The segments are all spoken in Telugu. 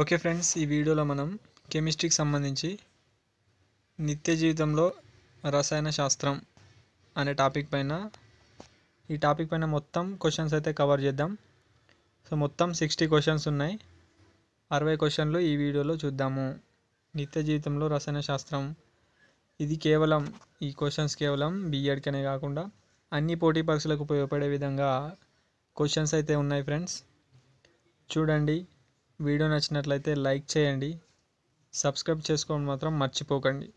ఓకే ఫ్రెండ్స్ ఈ వీడియోలో మనం కెమిస్ట్రీకి సంబంధించి నిత్య జీవితంలో రసాయన శాస్త్రం అనే టాపిక్ పైన ఈ టాపిక్ పైన మొత్తం క్వశ్చన్స్ అయితే కవర్ చేద్దాం సో మొత్తం సిక్స్టీ క్వశ్చన్స్ ఉన్నాయి అరవై క్వశ్చన్లు ఈ వీడియోలో చూద్దాము నిత్య జీవితంలో రసాయన శాస్త్రం ఇది కేవలం ఈ క్వశ్చన్స్ కేవలం బీఎడ్కనే కాకుండా అన్ని పోటీ పరీక్షలకు ఉపయోగపడే విధంగా క్వశ్చన్స్ అయితే ఉన్నాయి ఫ్రెండ్స్ చూడండి వీడియో నచ్చినట్లయితే లైక్ చేయండి సబ్స్క్రైబ్ చేసుకోవడం మాత్రం మర్చిపోకండి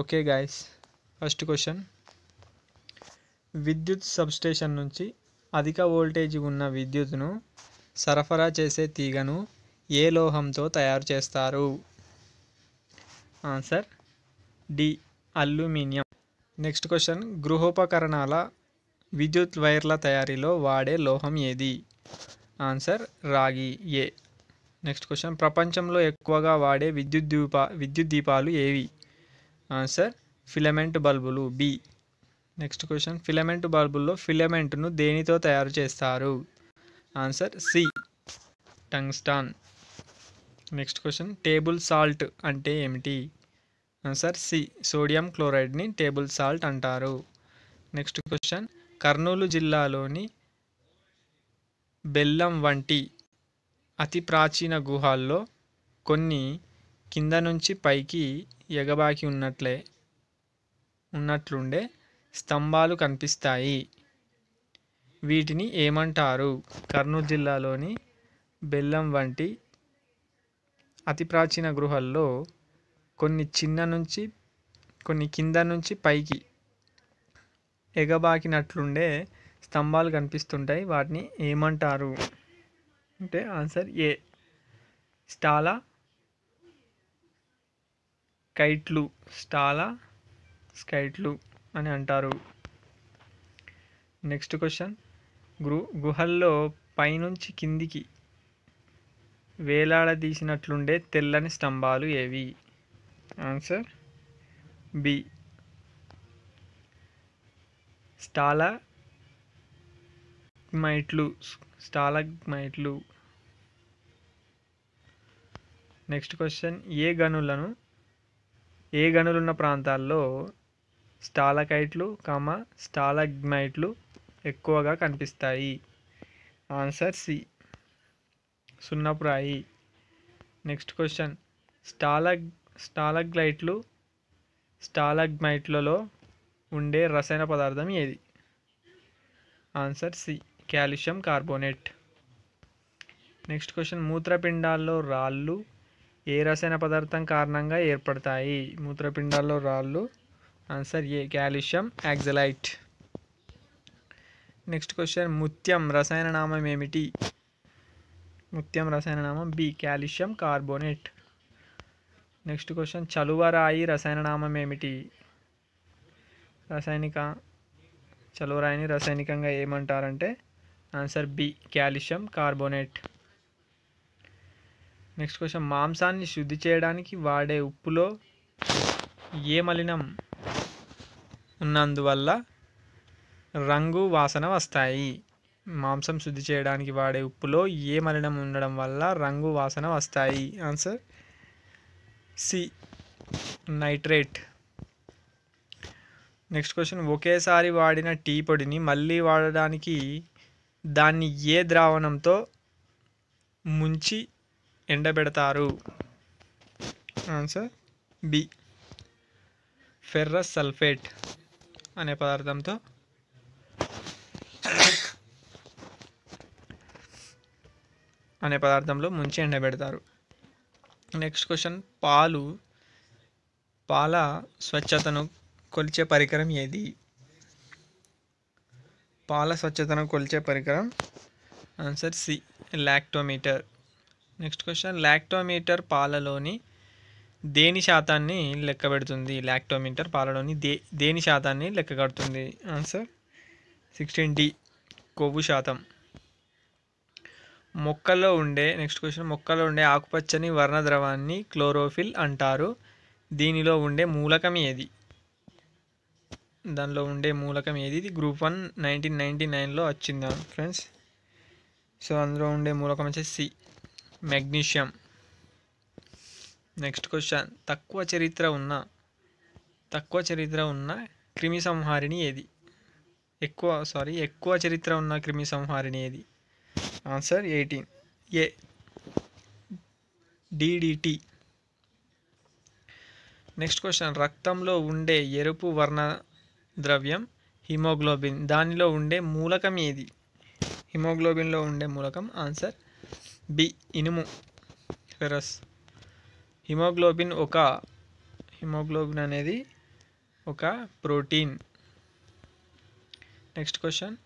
ఓకే గాయస్ ఫస్ట్ క్వశ్చన్ విద్యుత్ సబ్స్టేషన్ నుంచి అధిక వోల్టేజ్ ఉన్న విద్యుత్ను సరఫరా చేసే తీగను ఏ లోహంతో తయారు చేస్తారు answer D aluminium next question గృహోపకరణాల విద్యుత్ వైర్ల తయారీలో వాడే లోహం ఏది ఆన్సర్ రాగి ఏ నెక్స్ట్ క్వశ్చన్ ప్రపంచంలో ఎక్కువగా వాడే విద్యుత్ దీపా విద్యుత్ దీపాలు ఏవి ఆన్సర్ ఫిలమెంట్ బల్బులు బి నెక్స్ట్ క్వశ్చన్ ఫిలమెంట్ బల్బుల్లో ఫిలమెంట్ను దేనితో తయారు చేస్తారు answer C tungsten next question table salt అంటే ఏమిటి ఆన్సర్ సి సోడియం క్లోరైడ్ని టేబుల్ సాల్ట్ అంటారు నెక్స్ట్ క్వశ్చన్ కర్నూలు జిల్లాలోని బెల్లం వంటి అతి ప్రాచీన గుహాల్లో కొన్ని కింద నుంచి పైకి ఎగబాకి ఉన్నట్లే ఉన్నట్లుండే స్తంభాలు కనిపిస్తాయి వీటిని ఏమంటారు కర్నూలు జిల్లాలోని బెల్లం వంటి అతి ప్రాచీన గృహాల్లో కొన్ని చిన్న నుంచి కొన్ని కింద నుంచి పైకి ఎగబాకినట్లుండే స్తంభాలు కనిపిస్తుంటాయి వాటిని ఏమంటారు అంటే ఆన్సర్ ఏ స్టాలా కైట్లు స్టాలా స్కైట్లు అని అంటారు నెక్స్ట్ క్వశ్చన్ గృ గుహల్లో పైనుంచి కిందికి వేలాడదీసినట్లుండే తెల్లని స్తంభాలు ఏవి ఆన్సర్ బి స్టాలా మైట్లు స్టాలక్ మైట్లు నెక్స్ట్ క్వశ్చన్ ఏ గనులను ఏ గనులున్న ప్రాంతాల్లో స్టాలకైట్లు కామ స్టాలగ్మైట్లు ఎక్కువగా కనిపిస్తాయి ఆన్సర్ సి సున్నపురాయి నెక్స్ట్ క్వశ్చన్ స్టాలగ్ స్టాలగ్లైట్లు స్టాలగ్మైట్లలో ఉండే రసాయన పదార్థం ఏది answer C calcium carbonate next question మూత్రపిండాల్లో రాళ్ళు ఏ రసాయన పదార్థం కారణంగా ఏర్పడతాయి మూత్రపిండాల్లో రాళ్ళు answer A calcium oxalate next question ముత్యం రసాయన నామం ఏమిటి ముత్యం రసాయన నామం B calcium carbonate next question చలువరాయి రసాయన నామం ఏమిటి రసాయనిక చలువరాయిని రసాయనికంగా ఏమంటారంటే answer B calcium carbonate next question మాంసాన్ని శుద్ధి చేయడానికి వాడే ఉప్పులో ఏ మలినం ఉన్నందువల్ల రంగు వాసన వస్తాయి మాంసం శుద్ధి చేయడానికి వాడే ఉప్పులో ఏ మలినం ఉండడం వల్ల రంగు వాసన వస్తాయి answer C nitrate next question ఒకేసారి వాడిన టీ పొడిని మళ్ళీ వాడడానికి దాన్ని ఏ ద్రావణంతో ముంచి ఎండబెడతారు ఆన్సర్ బి ఫెర్రస్ సల్ఫేట్ అనే పదార్థంతో అనే పదార్థంలో ముంచి ఎండబెడతారు నెక్స్ట్ క్వశ్చన్ పాలు పాల స్వచ్ఛతను కొలిచే పరికరం ఏది పాల స్వచ్ఛతను కొలిచే పరికరం answer C lactometer next question lactometer పాలలోని దేని శాతాన్ని లెక్క పెడుతుంది లాక్టోమీటర్ పాలలోని దే దేని శాతాన్ని కడుతుంది ఆన్సర్ సిక్స్టీన్ డి కొవ్వు శాతం మొక్కల్లో ఉండే నెక్స్ట్ క్వశ్చన్ మొక్కల్లో ఉండే ఆకుపచ్చని వర్ణ ద్రవాన్ని క్లోరోఫిల్ అంటారు దీనిలో ఉండే మూలకం ఏది దానిలో ఉండే మూలకం ఏది ఇది గ్రూప్ వన్ నైన్టీన్ నైంటీ నైన్లో వచ్చిందా ఫ్రెండ్స్ సో అందులో ఉండే మూలకం వచ్చేసి సి మెగ్నీషియం నెక్స్ట్ క్వశ్చన్ తక్కువ చరిత్ర ఉన్న తక్కువ చరిత్ర ఉన్న క్రిమి సంహారిణి ఏది ఎక్కువ సారీ ఎక్కువ చరిత్ర ఉన్న క్రిమి సంహారిణి ఏది answer eighteen A DDT next question రక్తంలో ఉండే ఎరుపు వర్ణ ద్రవ్యం హిమోగ్లోబిన్ దానిలో ఉండే మూలకం ఏది హిమోగ్లోబిన్లో ఉండే మూలకం ఆన్సర్ బి ఇనుము ఫెరస్ హిమోగ్లోబిన్ ఒక హిమోగ్లోబిన్ అనేది ఒక ప్రోటీన్ నెక్స్ట్ క్వశ్చన్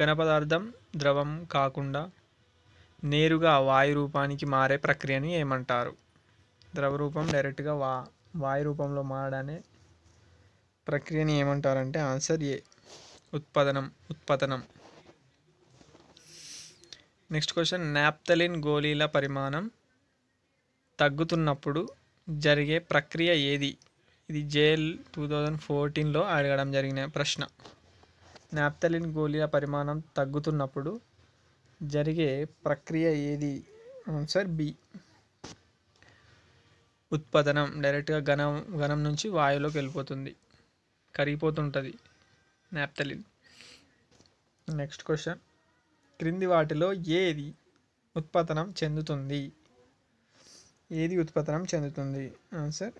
ఘన పదార్థం ద్రవం కాకుండా నేరుగా వాయు రూపానికి మారే ప్రక్రియని ఏమంటారు ద్రవ రూపం డైరెక్ట్గా వా వాయు రూపంలో మారడానే ప్రక్రియని ఏమంటారంటే ఆన్సర్ ఏ ఉత్పాదనం ఉత్పతనం నెక్స్ట్ క్వశ్చన్ నాప్తలిన్ గోళీల పరిమాణం తగ్గుతున్నప్పుడు జరిగే ప్రక్రియ ఏది ఇది జేఎల్ టూ థౌజండ్ ఫోర్టీన్లో అడగడం జరిగిన ప్రశ్న నాప్తలిన్ గోళీల పరిమాణం తగ్గుతున్నప్పుడు జరిగే ప్రక్రియ ఏది ఆన్సర్ బి ఉత్పదనం డైరెక్ట్గా ఘనం ఘనం నుంచి వాయులోకి వెళ్ళిపోతుంది కరిగిపోతుంటుంది నాప్తలిన్ నెక్స్ట్ క్వశ్చన్ క్రింది వాటిలో ఏది ఉత్పతనం చెందుతుంది ఏది ఉత్పతనం చెందుతుంది ఆన్సర్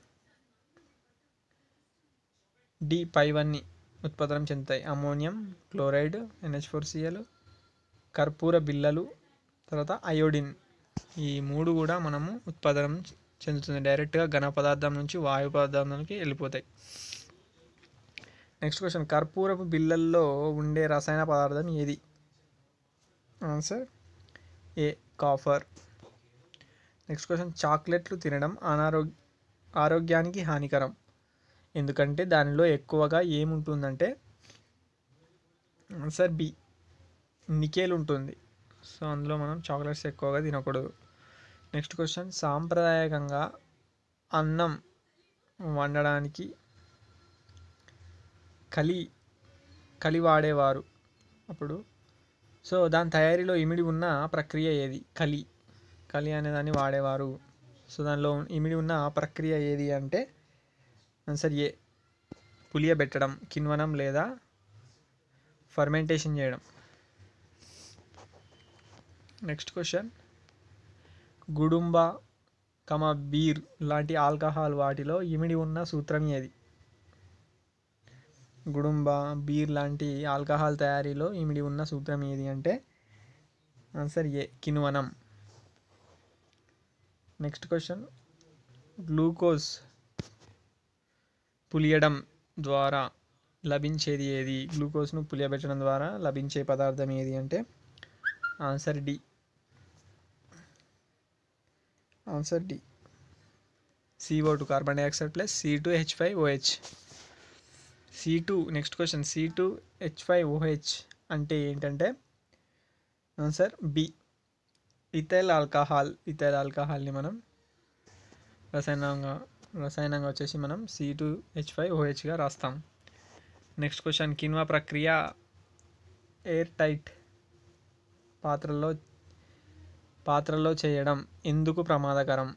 డి పైవన్నీ ఉత్పతనం చెందుతాయి ammonium chloride NH four Cl కర్పూర బిల్లలు తర్వాత అయోడిన్ ఈ మూడు కూడా మనము ఉత్పాదనం చెందుతుంది డైరెక్ట్గా ఘన పదార్థం నుంచి వాయు పదార్థంలోకి వెళ్ళిపోతాయి నెక్స్ట్ క్వశ్చన్ కర్పూరపు బిళ్ళల్లో ఉండే రసాయన పదార్థం ఏది answer A camphor next question చాక్లెట్లు తినడం అనారోగ్య ఆరోగ్యానికి హానికరం ఎందుకంటే దానిలో ఎక్కువగా ఏముంటుందంటే ఆన్సర్ బి నికేల్ ఉంటుంది సో అందులో మనం చాక్లెట్స్ ఎక్కువగా తినకూడదు నెక్స్ట్ క్వశ్చన్ సాంప్రదాయకంగా అన్నం వండడానికి కలి కలి వాడేవారు అప్పుడు సో దాని తయారీలో ఇమిడి ఉన్న ప్రక్రియ ఏది కలి కలి అనేదాన్ని వాడేవారు సో దానిలో ఇమిడి ఉన్న ప్రక్రియ ఏది అంటే ఆన్సర్ ఏ పులియబెట్టడం కిన్వనం లేదా ఫర్మెంటేషన్ చేయడం నెక్స్ట్ క్వశ్చన్ గుడుంబ కమ బీర్ లాంటి ఆల్కహాల్ వాటిలో ఇమిడి ఉన్న సూత్రం ఏది గుడుంబ బీర్ లాంటి ఆల్కహాల్ తయారీలో ఇమిడి ఉన్న సూత్రం ఏది అంటే ఆన్సర్ ఏ కినువనం నెక్స్ట్ క్వశ్చన్ గ్లూకోజ్ పులియడం ద్వారా లభించేది ఏది గ్లూకోజ్ను పులియబెట్టడం ద్వారా లభించే పదార్థం ఏది అంటే answer D answer D CO two carbon dioxide plus C two H five OH C two next question C two H five OH అంటే ఏంటంటే sir B ethyl alcohol ethyl ఆల్కహాల్ని మనం రసాయనంగా రసాయనంగా వచ్చేసి మనం సి టూ హెచ్ ఫైవ్ ఓహెచ్గా రాస్తాం నెక్స్ట్ క్వశ్చన్ కిన్వా ప్రక్రియ ఎయిర్ టైట్ పాత్రలో పాత్రలో చేయడం ఎందుకు ప్రమాదకరం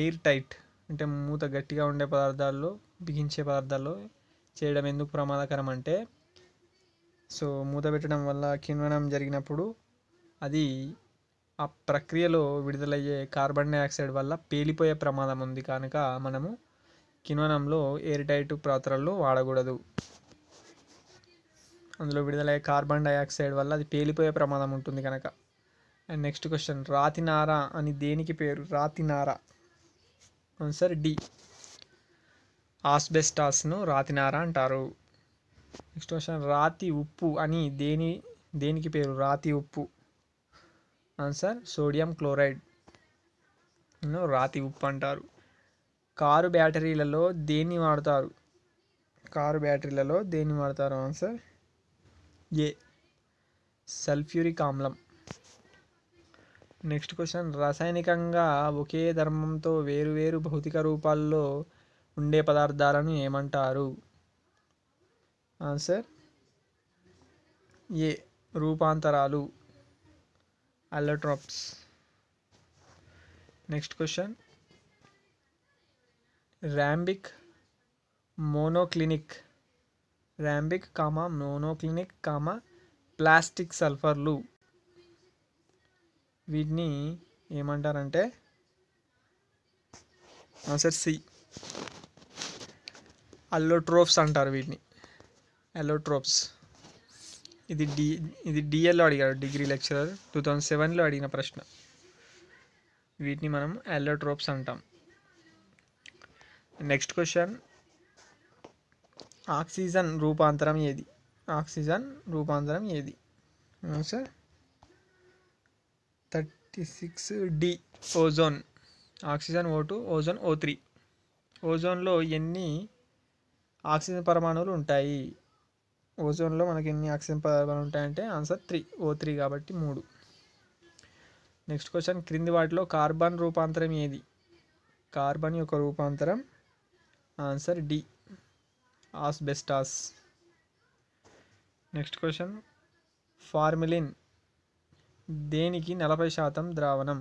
ఎయిర్ టైట్ అంటే మూత గట్టిగా ఉండే పదార్థాల్లో బిగించే పదార్థాల్లో చేయడం ఎందుకు ప్రమాదకరం అంటే సో మూత పెట్టడం వల్ల కిణ్వనం జరిగినప్పుడు అది ఆ ప్రక్రియలో విడుదలయ్యే కార్బన్ డైఆక్సైడ్ వల్ల పేలిపోయే ప్రమాదం ఉంది కనుక మనము కిణ్వనంలో ఎయిర్టైట్ పాత్రల్లో వాడకూడదు అందులో విడుదలయ్యే కార్బన్ డైఆక్సైడ్ వల్ల అది పేలిపోయే ప్రమాదం ఉంటుంది కనుక అండ్ నెక్స్ట్ క్వశ్చన్ రాతినార అని దేనికి పేరు రాతినార ఆన్సర్ డి ఆస్బెస్టాస్ను రాతినార అంటారు నెక్స్ట్ క్వశ్చన్ రాతి ఉప్పు అని దేని దేనికి పేరు రాతి ఉప్పు ఆన్సర్ సోడియం క్లోరైడ్ రాతి ఉప్పు అంటారు కారు బ్యాటరీలలో దేన్ని వాడతారు కారు బ్యాటరీలలో దేన్ని వాడతారు ఆన్సర్ ఏ సల్ఫ్యూరిక్ ఆమ్లం నెక్స్ట్ క్వశ్చన్ రసాయనికంగా ఒకే ధర్మంతో వేరు వేరు భౌతిక రూపాల్లో ఉండే పదార్థాలను ఏమంటారు ఆన్సర్ ఏ రూపాంతరాలు allotropes next question rhombic monoclinic rhombic comma monoclinic comma plastic సల్ఫర్లు వీటిని ఏమంటారంటే ఆన్సర్ సి అల్లోట్రోప్స్ అంటారు వీటిని అల్లోట్రోప్స్ ఇది డి ఇది డిఎల్లో అడిగాడు డిగ్రీ లెక్చరర్ టూ థౌజండ్ సెవెన్లో అడిగిన ప్రశ్న వీటిని మనం అల్లోట్రోప్స్ అంటాం నెక్స్ట్ క్వశ్చన్ ఆక్సిజన్ రూపాంతరం ఏది ఆక్సిజన్ రూపాంతరం ఏది sir thirty six D ozone oxygen O two ozone O three ఓజోన్లో ఎన్ని ఆక్సిజన్ పరమాణువులు ఉంటాయి ఓజోన్లో మనకి ఎన్ని ఆక్సిజన్ పరమాణువులు ఉంటాయంటే ఆన్సర్ త్రీ ఓ త్రీ కాబట్టి మూడు నెక్స్ట్ క్వశ్చన్ క్రింది వాటిలో కార్బన్ రూపాంతరం ఏది కార్బన్ యొక్క రూపాంతరం answer D asbestos next question formalin దేనికి నలభై శాతం ద్రావణం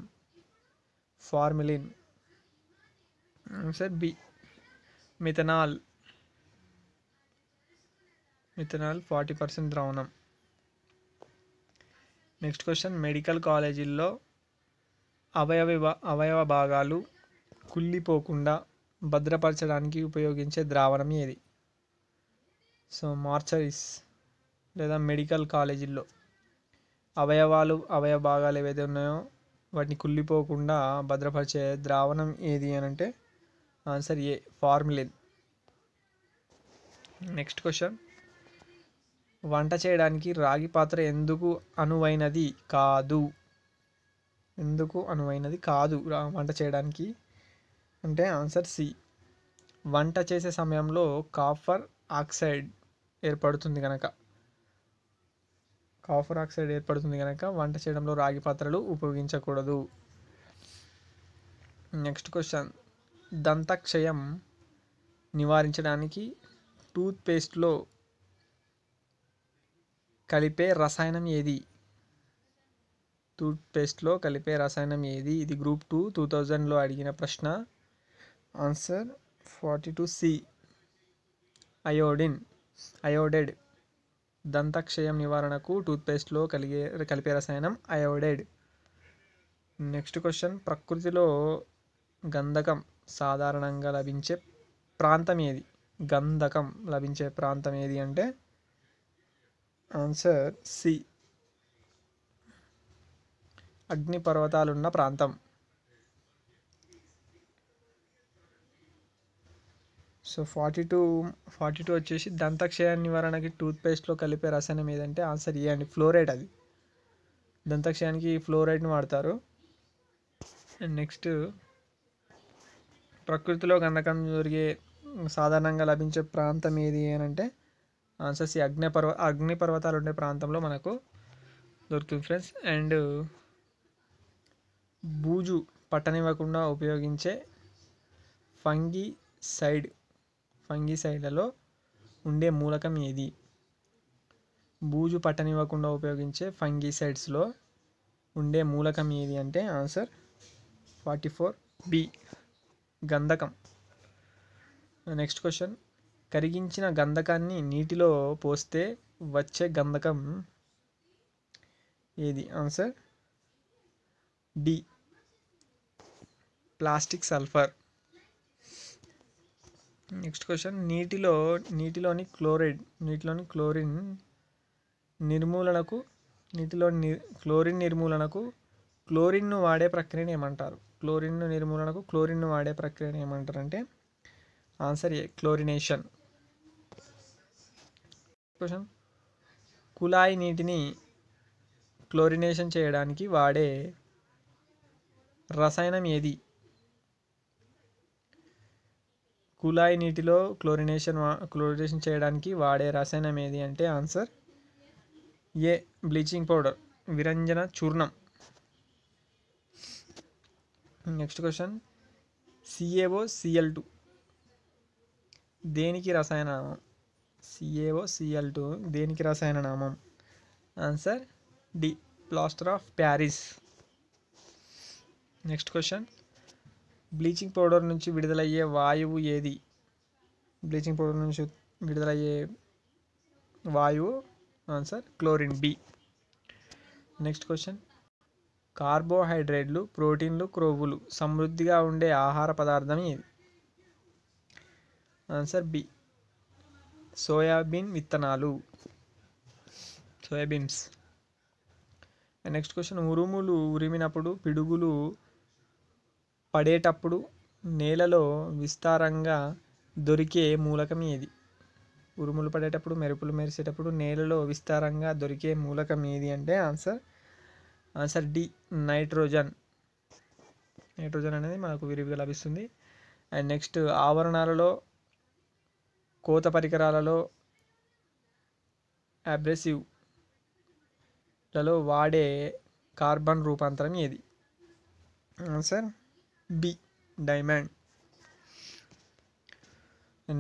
formalin answer B methanol methanol forty percent ద్రావణం నెక్స్ట్ క్వశ్చన్ మెడికల్ కాలేజీల్లో అవయవ అవయవ భాగాలు కుళ్ళిపోకుండా భద్రపరచడానికి ఉపయోగించే ద్రావణం ఏది సో మార్చరీస్ లేదా మెడికల్ కాలేజీల్లో అవయవాలు అవయవ భాగాలు ఏవైతే ఉన్నాయో వాటిని కుళ్ళిపోకుండా భద్రపరిచే ద్రావణం ఏది అని అంటే answer A formalin next question వంట చేయడానికి రాగి పాత్ర ఎందుకు అనువైనది కాదు ఎందుకు అనువైనది కాదు వంట చేయడానికి అంటే ఆన్సర్ సి వంట చేసే సమయంలో కాఫర్ ఆక్సైడ్ ఏర్పడుతుంది కనుక కాఫర్ ఆక్సైడ్ ఏర్పడుతుంది కనుక వంట చేయడంలో రాగి పాత్రలు ఉపయోగించకూడదు నెక్స్ట్ క్వశ్చన్ దంతక్షయం నివారించడానికి టూత్పేస్ట్లో కలిపే రసాయనం ఏది టూత్పేస్ట్లో కలిపే రసాయనం ఏది ఇది గ్రూప్ టూ టూ థౌజండ్లో అడిగిన ప్రశ్న answer forty two C iodine iodide దంతక్షయం నివారణకు టూత్పేస్ట్లో కలిగే కలిపే రసాయనం అయోడైడ్ నెక్స్ట్ క్వశ్చన్ ప్రకృతిలో గంధకం సాధారణంగా లభించే ప్రాంతం ఏది గంధకం లభించే ప్రాంతం ఏది అంటే ఆన్సర్ సి అగ్నిపర్వతాలున్న ప్రాంతం so forty two forty two వచ్చేసి దంతక్షయ నివారణకి టూత్పేస్ట్లో కలిపే రసాయనం ఏదంటే ఆన్సర్ ఏ అండి ఫ్లోరైడ్ అది దంతక్షయానికి ఫ్లోరైడ్ని వాడతారు అండ్ నెక్స్ట్ ప్రకృతిలో గంధకం జరిగే సాధారణంగా లభించే ప్రాంతం ఏది అని అంటే ఆన్సర్స్ ఈ అగ్నిపర్వ అగ్నిపర్వతాలు ఉండే ప్రాంతంలో మనకు దొరుకుతుంది ఫ్రెండ్స్ అండ్ బూజు పట్టనివ్వకుండా ఉపయోగించే ఫంగి సైడ్ ఫంగి సైడ్లలో ఉండే మూలకం ఏది బూజు పట్టనివ్వకుండా ఉపయోగించే ఫంగి సైడ్స్లో ఉండే మూలకం ఏది అంటే ఆన్సర్ ఫార్టీ ఫోర్ బి గంధకం నెక్స్ట్ క్వశ్చన్ కరిగించిన గంధకాన్ని నీటిలో పోస్తే వచ్చే గంధకం ఏది answer D plastic sulphur next question నీటిలో నీటిలోని క్లోరైడ్ నీటిలోని క్లోరిన్ నిర్మూలనకు నీటిలో క్లోరిన్ నిర్మూలనకు క్లోరిన్ను వాడే ప్రక్రియను ఏమంటారు క్లోరిన్ను నిర్మూలనకు క్లోరిన్ను వాడే ప్రక్రియను ఏమంటారు అంటే ఆన్సర్ ఏ క్లోరినేషన్ క్వశ్చన్ కుళాయి నీటిని క్లోరినేషన్ చేయడానికి వాడే రసాయనం ఏది కుళాయి నీటిలో క్లోరినేషన్ క్లోరినేషన్ చేయడానికి వాడే రసాయనం ఏది అంటే ఆన్సర్ ఏ బ్లీచింగ్ పౌడర్ విరంజన చూర్ణం next question CaO Cl two దేనికి రసాయనం సిఏఓ సిఎల్ టూ దేనికి రసాయన నామం answer D plaster of Paris next question bleaching powder నుంచి విడుదలయ్యే వాయువు ఏది బ్లీచింగ్ పౌడర్ నుంచి విడుదలయ్యే వాయువు answer chlorine B next question కార్బోహైడ్రేట్లు ప్రోటీన్లు క్రోవులు సమృద్ధిగా ఉండే ఆహార పదార్థం ఏది ఆన్సర్ బి సోయాబీన్ విత్తనాలు సోయాబీన్స్ నెక్స్ట్ క్వశ్చన్ ఉరుములు ఉరిమినప్పుడు పిడుగులు పడేటప్పుడు నేలలో విస్తారంగా దొరికే మూలకం ఏది ఉరుములు పడేటప్పుడు మెరుపులు మెరిసేటప్పుడు నేలలో విస్తారంగా దొరికే మూలకం ఏది అంటే answer answer D nitrogen nitrogen అనేది మనకు విరివిగా లభిస్తుంది అండ్ నెక్స్ట్ ఆవరణాలలో కోత పరికరాలలో అబ్రెసివ్లలో వాడే కార్బన్ రూపాంతరం ఏది answer B diamond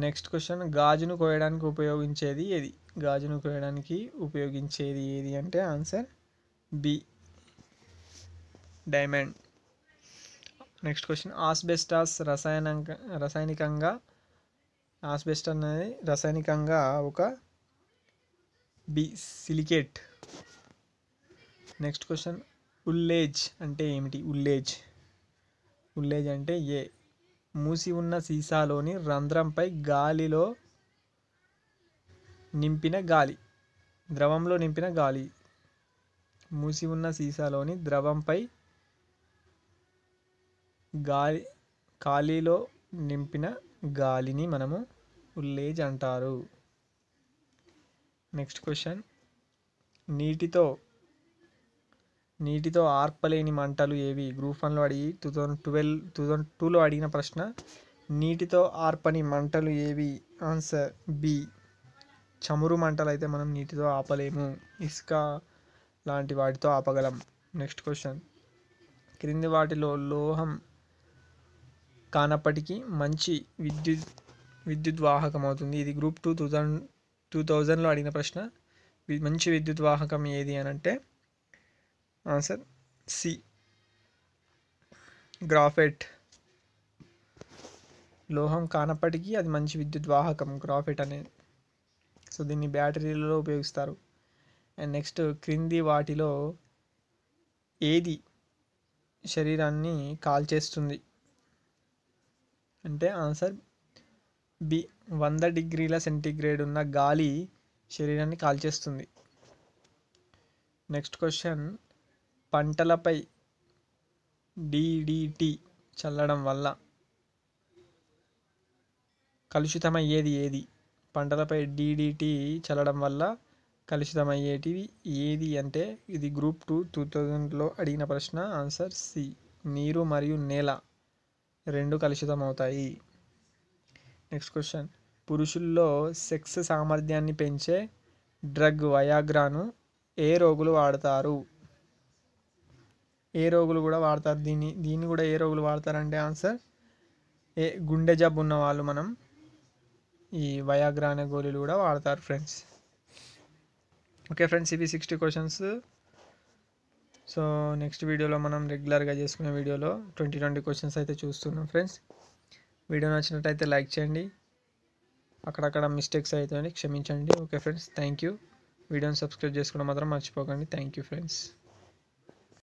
next question గాజును కోయడానికి ఉపయోగించేది ఏది గాజును కోయడానికి ఉపయోగించేది ఏది అంటే answer B diamond next question asbestos రసాయనంక రసాయనికంగా ఆస్బెస్ట్ అనేది రసాయనికంగా ఒక B silicate next question ullage అంటే ఏమిటి ఉల్లేజ్ ఉల్లేజ్ అంటే ఏ మూసి ఉన్న సీసాలోని రంధ్రంపై గాలిలో నింపిన గాలి ద్రవంలో నింపిన గాలి మూసి ఉన్న సీసాలోని ద్రవంపై గాలి ఖాళీలో నింపిన గాలిని మనము ఉల్లేజ్ అంటారు నెక్స్ట్ క్వశ్చన్ నీటితో నీటితో ఆర్పలేని మంటలు ఏవి గ్రూప్ వన్లో అడిగి two thousand twelve two thousand టూలో అడిగిన ప్రశ్న నీటితో ఆర్పని మంటలు ఏవి ఆన్సర్ బి చమురు మంటలు అయితే మనం నీటితో ఆపలేము ఇసుక లాంటి వాటితో ఆపగలం నెక్స్ట్ క్వశ్చన్ క్రింది వాటిలో లోహం కానప్పటికీ మంచి విద్యుత్ విద్యుత్ వాహకం అవుతుంది ఇది group two two thousand two థౌజండ్లో అడిగిన ప్రశ్న మంచి విద్యుత్ వాహకం ఏది అని అంటే ఆన్సర్ సి గ్రాఫెట్ లోహం కానప్పటికీ అది మంచి విద్యుత్ వాహకం గ్రాఫెట్ అనేది సో దీన్ని బ్యాటరీలలో ఉపయోగిస్తారు అండ్ నెక్స్ట్ క్రింది వాటిలో ఏది శరీరాన్ని కాల్చేస్తుంది అంటే ఆన్సర్ బి వంద డిగ్రీల సెంటీగ్రేడ్ ఉన్న గాలి శరీరాన్ని కాల్చేస్తుంది నెక్స్ట్ క్వశ్చన్ పంటలపై డిడిటి చల్లడం వల్ల కలుషితమయ్యేది ఏది పంటలపై డిడిటి చల్లడం వల్ల కలుషితమయ్యేటివి ఏది అంటే ఇది గ్రూప్ టూ టూ థౌజండ్లో అడిగిన ప్రశ్న ఆన్సర్ సి నీరు మరియు నేల రెండు కలుషితం అవుతాయి నెక్స్ట్ క్వశ్చన్ పురుషుల్లో సెక్స్ సామర్థ్యాన్ని పెంచే డ్రగ్ వయాగ్రాను ఏ రోగులు వాడతారు ఏ రోగులు కూడా వాడతారు దీన్ని దీన్ని కూడా ఏ రోగులు వాడతారంటే ఆన్సర్ ఏ గుండె జబ్బు ఉన్న వాళ్ళు మనం ఈ వయాగ్రా అనే గోళీలు కూడా వాడతారు ఫ్రెండ్స్ ఓకే ఫ్రెండ్స్ ఇవి సిక్స్టీ క్వశ్చన్స్ సో నెక్స్ట్ వీడియోలో మనం రెగ్యులర్గా చేసుకునే వీడియోలో ట్వంటీ ట్వంటీ క్వశ్చన్స్ అయితే చూస్తున్నాం ఫ్రెండ్స్ వీడియో నచ్చినట్టయితే లైక్ చేయండి అక్కడక్కడ మిస్టేక్స్ అవుతాయని క్షమించండి ఓకే ఫ్రెండ్స్ థ్యాంక్ యూ వీడియోని సబ్స్క్రైబ్ చేసుకోవడం మాత్రం మర్చిపోకండి థ్యాంక్ యూ ఫ్రెండ్స్